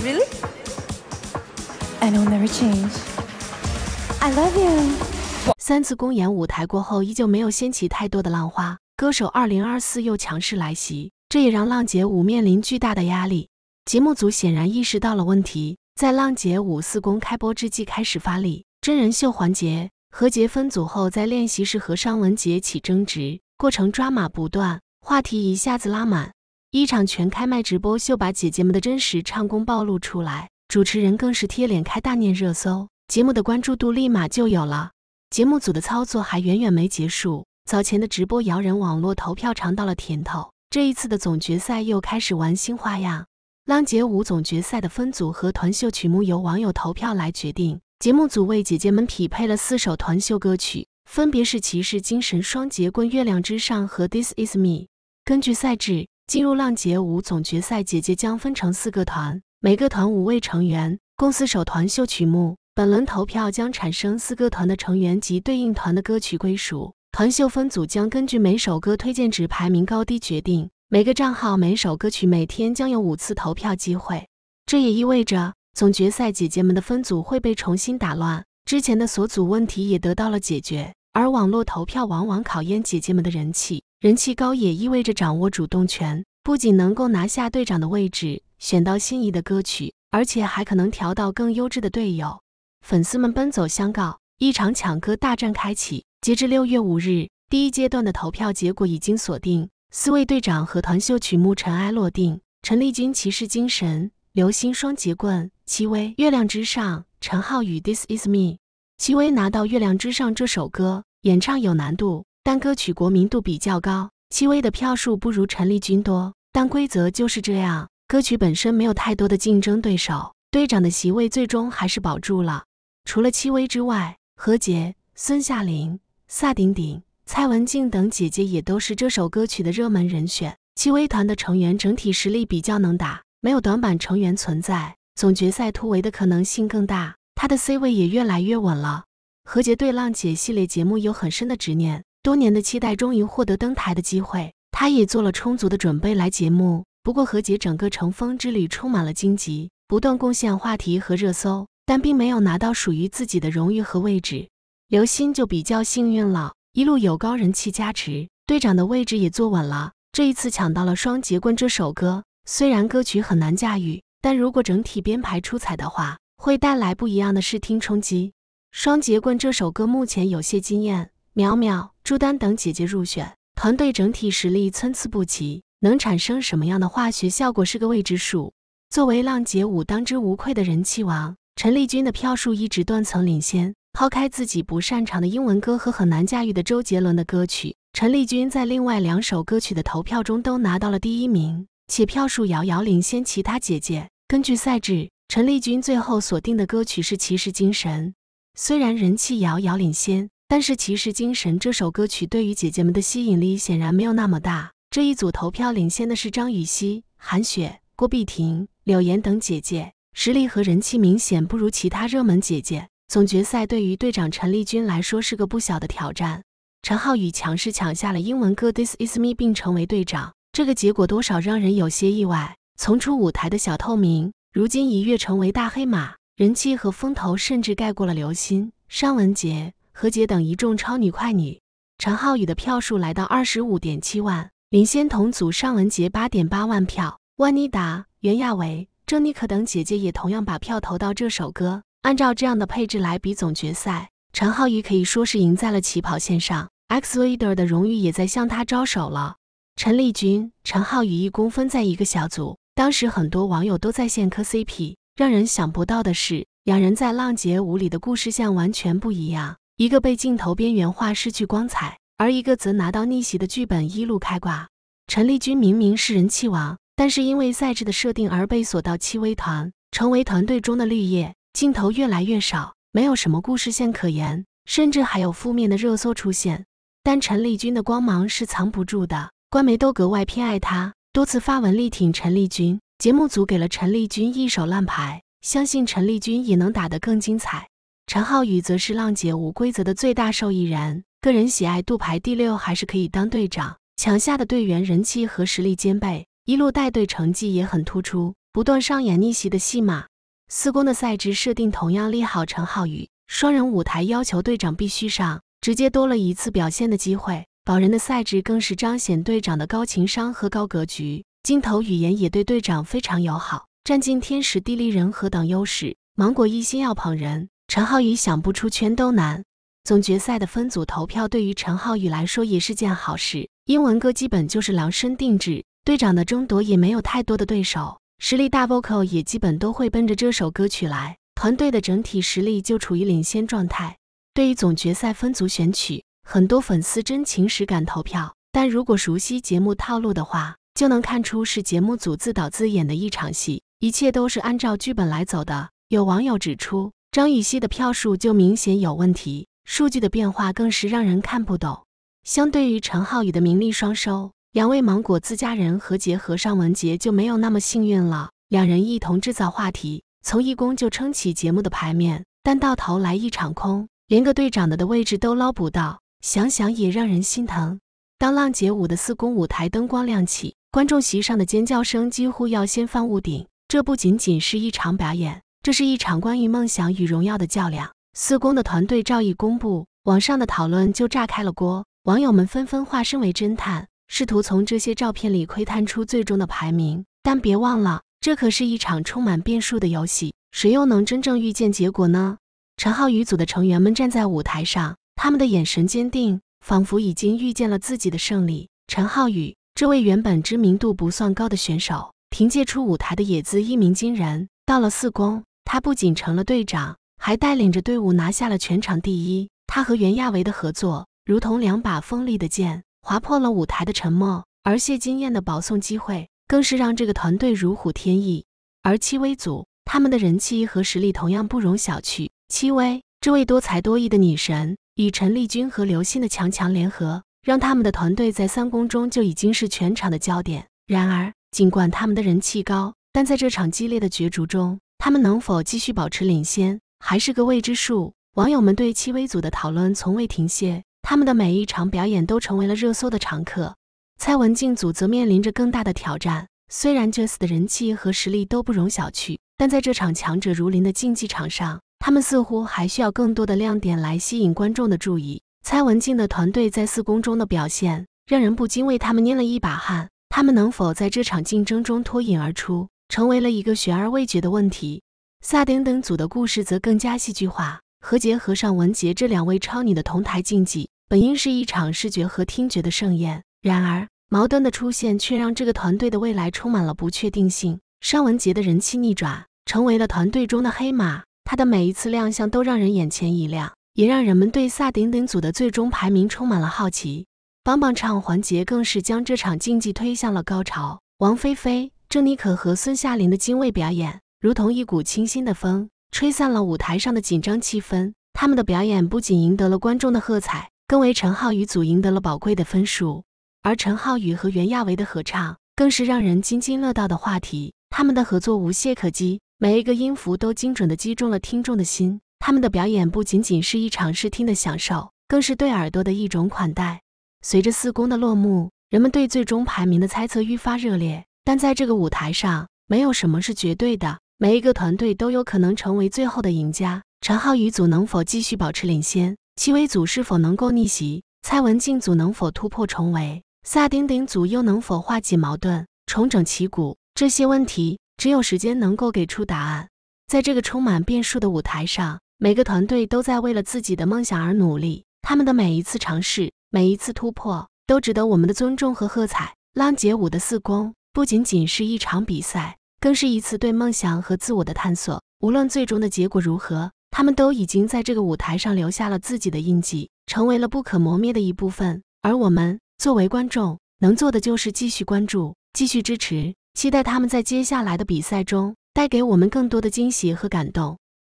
Really? never change. love And I'll you. I 三次公演舞台过后，依旧没有掀起太多的浪花。歌手二零二四又强势来袭，这也让浪姐五面临巨大的压力。节目组显然意识到了问题，在浪姐五四公开播之际开始发力。真人秀环节，何洁分组后在练习室和尚雯婕起争执，过程抓马不断，话题一下子拉满。一场全开麦直播秀把姐姐们的真实唱功暴露出来，主持人更是贴脸开大念热搜，节目的关注度立马就有了。节目组的操作还远远没结束，早前的直播摇人网络投票尝到了甜头，这一次的总决赛又开始玩新花样。浪姐五总决赛的分组和团秀曲目由网友投票来决定，节目组为姐姐们匹配了四首团秀歌曲，分别是《骑士精神》《双截棍》《月亮之上》和《This Is Me》。根据赛制。进入浪姐五总决赛，姐姐将分成四个团，每个团五位成员。公司首团秀曲目，本轮投票将产生四个团的成员及对应团的歌曲归属。团秀分组将根据每首歌推荐值排名高低决定。每个账号每首歌曲每天将有五次投票机会。这也意味着总决赛姐姐们的分组会被重新打乱，之前的锁组问题也得到了解决。而网络投票往往考验姐姐们的人气。人气高也意味着掌握主动权，不仅能够拿下队长的位置，选到心仪的歌曲，而且还可能调到更优质的队友。粉丝们奔走相告，一场抢歌大战开启。截至六月五日，第一阶段的投票结果已经锁定，四位队长和团秀曲目尘埃落定。陈丽君《骑士精神，刘星双截棍，戚薇月亮之上，陈浩宇 This is me。戚薇拿到《月亮之上》这首歌，演唱有难度。但歌曲国民度比较高，戚薇的票数不如陈丽君多，但规则就是这样，歌曲本身没有太多的竞争对手，队长的席位最终还是保住了。除了戚薇之外，何洁、孙夏琳、萨顶顶、蔡文静等姐姐也都是这首歌曲的热门人选。戚薇团的成员整体实力比较能打，没有短板成员存在，总决赛突围的可能性更大。她的 C 位也越来越稳了。何洁对浪姐系列节目有很深的执念。多年的期待终于获得登台的机会，他也做了充足的准备来节目。不过何捷整个乘风之旅充满了荆棘，不断贡献话题和热搜，但并没有拿到属于自己的荣誉和位置。刘鑫就比较幸运了，一路有高人气加持，队长的位置也坐稳了。这一次抢到了《双截棍》这首歌，虽然歌曲很难驾驭，但如果整体编排出彩的话，会带来不一样的视听冲击。《双截棍》这首歌目前有些惊艳。苗苗、朱丹等姐姐入选，团队整体实力参差不齐，能产生什么样的化学效果是个未知数。作为浪姐五当之无愧的人气王，陈丽君的票数一直断层领先。抛开自己不擅长的英文歌和很难驾驭的周杰伦的歌曲，陈丽君在另外两首歌曲的投票中都拿到了第一名，且票数遥遥领先其他姐姐。根据赛制，陈丽君最后锁定的歌曲是《骑士精神》，虽然人气遥遥领先。但是《骑士精神》这首歌曲对于姐姐们的吸引力显然没有那么大。这一组投票领先的是张雨绮、韩雪、郭碧婷、柳岩等姐姐，实力和人气明显不如其他热门姐姐。总决赛对于队长陈丽君来说是个不小的挑战。陈浩宇强势抢下了英文歌《This Is Me》并成为队长，这个结果多少让人有些意外。从出舞台的小透明，如今一跃成为大黑马，人气和风头甚至盖过了刘鑫、尚雯婕、何洁等一众超女快女，陈浩宇的票数来到二十五点七万，林仙同组尚雯婕八点八万票，万妮达、袁娅维、郑妮可等姐姐也同样把票投到这首歌。按照这样的配置来比总决赛，陈浩宇可以说是赢在了起跑线上，X leader 的荣誉也在向他招手了。陈丽君、陈浩宇一公分在一个小组，当时很多网友都在线磕 CP。让人想不到的是，两人在浪姐舞里的故事线完全不一样。一个被镜头边缘化失去光彩，而一个则拿到逆袭的剧本一路开挂。陈丽君明明是人气王，但是因为赛制的设定而被锁到戚薇团，成为团队中的绿叶，镜头越来越少，没有什么故事线可言，甚至还有负面的热搜出现。但陈丽君的光芒是藏不住的，官媒都格外偏爱她，多次发文力挺陈丽君，节目组给了陈丽君一手烂牌，相信陈丽君也能打得更精彩。陈浩宇则是浪姐无规则的最大受益人，个人喜爱度排第六，还是可以当队长。强下的队员人气和实力兼备，一路带队成绩也很突出，不断上演逆袭的戏码。四公的赛制设定同样利好陈浩宇，双人舞台要求队长必须上，直接多了一次表现的机会。保人的赛制更是彰显队长的高情商和高格局，镜头语言也对队长非常友好，占尽天时地利人和等优势。芒果一心要捧人。陈浩宇想不出圈都难，总决赛的分组投票对于陈浩宇来说也是件好事。英文歌基本就是量身定制，队长的争夺也没有太多的对手，实力大 vocal 也基本都会奔着这首歌曲来，团队的整体实力就处于领先状态。对于总决赛分组选曲，很多粉丝真情实感投票，但如果熟悉节目套路的话，就能看出是节目组自导自演的一场戏，一切都是按照剧本来走的。有网友指出。张予曦的票数就明显有问题，数据的变化更是让人看不懂。相对于陈浩宇的名利双收，两位芒果自家人何洁和尚雯婕就没有那么幸运了。两人一同制造话题，从一公就撑起节目的牌面，但到头来一场空，连个队长的的位置都捞不到，想想也让人心疼。当浪姐五的四公舞台灯光亮起，观众席上的尖叫声几乎要掀翻屋顶，这不仅仅是一场表演。这是一场关于梦想与荣耀的较量。四宫的团队照一公布，网上的讨论就炸开了锅。网友们纷纷化身为侦探，试图从这些照片里窥探出最终的排名。但别忘了，这可是一场充满变数的游戏，谁又能真正预见结果呢？陈浩宇组的成员们站在舞台上，他们的眼神坚定，仿佛已经预见了自己的胜利。陈浩宇，这位原本知名度不算高的选手，凭借出舞台的野姿一鸣惊人，到了四宫他不仅成了队长，还带领着队伍拿下了全场第一。他和袁娅维的合作，如同两把锋利的剑，划破了舞台的沉默。而谢金燕的保送机会，更是让这个团队如虎添翼。而戚薇组，他们的人气和实力同样不容小觑。戚薇这位多才多艺的女神，与陈丽君和刘心的强强联合，让他们的团队在三公中就已经是全场的焦点。然而，尽管他们的人气高，但在这场激烈的角逐中，他们能否继续保持领先，还是个未知数。网友们对戚薇组的讨论从未停歇，他们的每一场表演都成为了热搜的常客。蔡文静组则面临着更大的挑战。虽然 j 次的人气和实力都不容小觑，但在这场强者如林的竞技场上，他们似乎还需要更多的亮点来吸引观众的注意。蔡文静的团队在四公中的表现，让人不禁为他们捏了一把汗。他们能否在这场竞争中脱颖而出？成为了一个悬而未决的问题。萨顶顶组的故事则更加戏剧化。何洁和尚文杰这两位超女的同台竞技，本应是一场视觉和听觉的盛宴，然而矛盾的出现却让这个团队的未来充满了不确定性。尚文杰的人气逆转，成为了团队中的黑马。他的每一次亮相都让人眼前一亮，也让人们对萨顶顶组的最终排名充满了好奇。帮帮唱环节更是将这场竞技推向了高潮。王菲菲。郑妮可和孙夏琳的精卫表演，如同一股清新的风，吹散了舞台上的紧张气氛。他们的表演不仅赢得了观众的喝彩，更为陈浩宇组赢得了宝贵的分数。而陈浩宇和袁娅维的合唱，更是让人津津乐道的话题。他们的合作无懈可击，每一个音符都精准的击中了听众的心。他们的表演不仅仅是一场视听的享受，更是对耳朵的一种款待。随着四宫的落幕，人们对最终排名的猜测愈发热烈。但在这个舞台上，没有什么是绝对的，每一个团队都有可能成为最后的赢家。陈浩宇组能否继续保持领先？戚薇组是否能够逆袭？蔡文静组能否突破重围？萨顶顶组又能否化解矛盾，重整旗鼓？这些问题，只有时间能够给出答案。在这个充满变数的舞台上，每个团队都在为了自己的梦想而努力，他们的每一次尝试，每一次突破，都值得我们的尊重和喝彩。浪姐五的四公。不仅仅是一场比赛，更是一次对梦想和自我的探索。无论最终的结果如何，他们都已经在这个舞台上留下了自己的印记，成为了不可磨灭的一部分。而我们作为观众，能做的就是继续关注、继续支持，期待他们在接下来的比赛中带给我们更多的惊喜和感动。